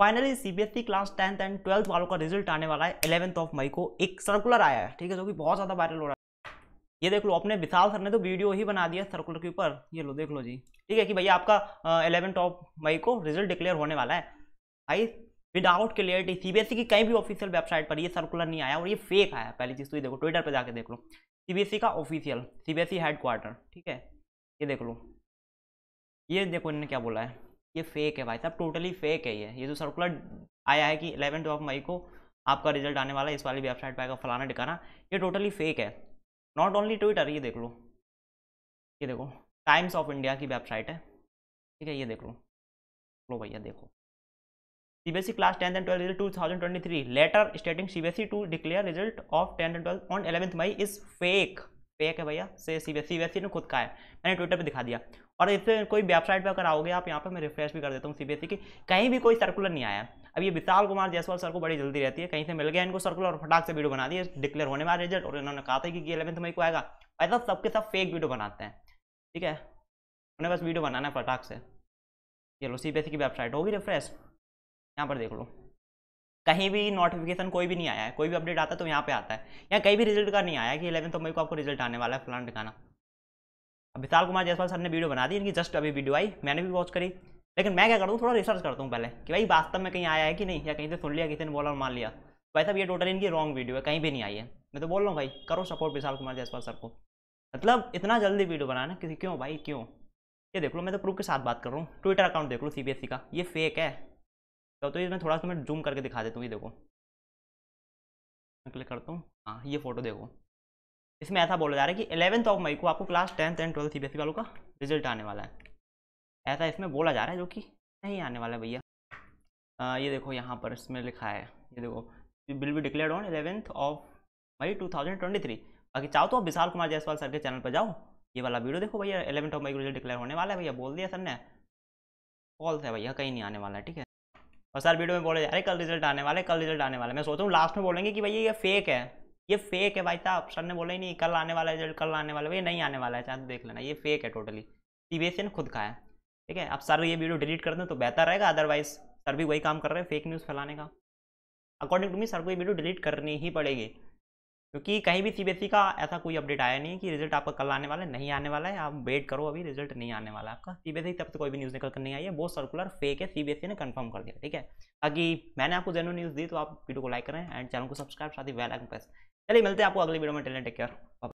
finally CBSE class tenth and twelfth वालों का result आने वाला है इलेवंथ ऑफ मई को एक सर्कुलर आया है ठीक है जो कि बहुत ज़्यादा वायरल हो रहा है ये देख लो अपने विशाल सर ने तो वीडियो ही बना दिया सर्कुलर के ऊपर ये लो देख लो जी ठीक है कि भैया आपका इलेवेंथ ऑफ मई को रिजल्ट डिक्लेयर होने वाला है आई विदाउट क्लियरिटी सीबीएसई की कहीं भी ऑफिशियल वेबसाइट पर ये सर्कुलर नहीं आया और ये फेक आया पहली चीज़ तो ये देखो ट्विटर पर जाके देख लो सीबीएसई का ऑफिशियल सीबीएसई हेडक्वार्टर ठीक है ये देख लो ये देखो इन्होंने क्या बोला है ये फेक है भाई साहब टोटली फेक है ये ये जो सर्कुलर आया है कि इलेवन ट्वेल्व मई को आपका रिजल्ट आने वाला है इस वाली वेबसाइट पर आएगा फलाना ठिकाना ये टोटली फेक है नॉट ओनली ट्विटर ये देख लो ये देखो टाइम्स ऑफ इंडिया की वेबसाइट है ठीक है ये देख लो लो भैया देखो C B S class tenth and twelfth result two thousand twenty three letter stating C B S C to declare result of tenth and twelfth on eleventh May is fake fake है भैया से C B S C B S सी ने खुद का है मैंने Twitter पर दिखा दिया और इससे कोई वेबसाइट पर अगर आओगे आप यहाँ पर मैं रिफ्रेश भी कर देता हूँ सी बी एस सी की कहीं भी कोई सर्कुलर नहीं आया अब ये विशाल कुमार जायसवाल सर को बड़ी जल्दी रहती है कहीं से मिल गया इनको सर्कुलर और फटाक से वीडियो बना दिए डिक्लेयर होने वाला रिजल्ट और इन्होंने कहा था कि इलेवंथ मई को आएगा ऐसा सबके साथ फेक वीडियो बनाते हैं ठीक है उन्हें बस वीडियो बनाना है फटाक से चलो सी बी एस सी की वेबसाइट होगी रिफ्रेश यहाँ पर देख लो कहीं भी नोटिफिकेशन कोई भी नहीं आया है कोई भी अपडेट आता तो यहाँ पे आता है या कहीं भी रिजल्ट का नहीं आया कि इलेवन तो मई को आपको रिजल्ट आने वाला है फलान ठिकाना अब विशाल कुमार जयसवाल सर ने वीडियो बना दी इनकी जस्ट अभी वीडियो आई मैंने भी वॉच करी लेकिन मैं क्या करता हूँ थोड़ा रिसर्च करता हूँ पहले कि भाई वास्तव में कहीं आया है कि नहीं या कहीं से सुन लिया किसी ने बोला और मान लिया भाई साहब ये टोटल इनकी रॉन्ग वीडियो है कहीं भी नहीं आई है मैं तो बोल रहा हूँ भाई करो सपोर्ट विशाल कुमार जयसवाल सर को मतलब इतना जल्दी वीडियो बनाना किसी क्यों भाई क्यों ये देख लो मैं तो प्रूफ के साथ बात कर रहा हूँ ट्विटर अकाउंट देख लो सी e का ये फेक है क्या तो ये तो मैं थोड़ा सा मैं जूम करके दिखा देता हूँ ये देखो मैं क्लिक करता हूँ हाँ ये फोटो देखो इसमें ऐसा बोला जा रहा है कि एलेवंथ ऑफ मई को आपको class tenth and twelfth C वालों का रिजल्ट आने वाला है ऐसा इसमें बोला जा रहा है जो कि नहीं आने वाला है भैया ये देखो यहाँ पर इसमें लिखा है ये देखो will be declare on eleventh of May two thousand twenty three बाकी चाहो तो आप विशाल कुमार जायसवाल सर के चैनल पर जाओ ये वाला वीडियो देखो भैया एलेवंथ ऑफ मई को रिजल्ट डिक्लेयर होने वाला है भैया बोल दिया सर ने फॉल्स है भैया कहीं नहीं आने वाला है ठीक है और सर वीडियो में बोले जा रहे कल रिजल्ट आने वाले कल रिजल्ट आने वाले मैं सोचता हूँ लास्ट में बोलेंगे कि भैया ये फेक है ये फेक है भाई साहब सर ने बोला ही नहीं कल आने वाला रिजल्ट कल आने वाला भैया नहीं आने वाला है चाहे देख लेना ये फेक है टोटली सी ने खुद कहा है ठीक है अब सर ये वीडियो डिलीट कर दें तो बेहतर रहेगा अदरवाइज सर भी वही काम कर रहे हैं फेक न्यूज़ फैलाने का अकॉर्डिंग टू मी सर को ये वीडियो डिलीट करनी ही पड़ेगी क्योंकि कहीं भी सी e का ऐसा कोई अपडेट आया नहीं है कि रिजल्ट आपका कल आने वाला है नहीं आने वाला है आप वेट करो अभी रिजल्ट नहीं आने वाला आपका सी बी e तब से कोई भी न्यूज़ निकल कर नहीं आई है वो सर्कुलर फेक है सी e ने कंफर्म कर दिया ठीक है बाकी मैंने आपको जेनो न्यूज़ दी तो आप वीडियो को लाइक करें एंड चैनल को सब्सक्राइब साथ ही वेल आइकन प्रेस चलिए मिलते हैं आपको अगले वीडियो में टेलेंट टेक केयर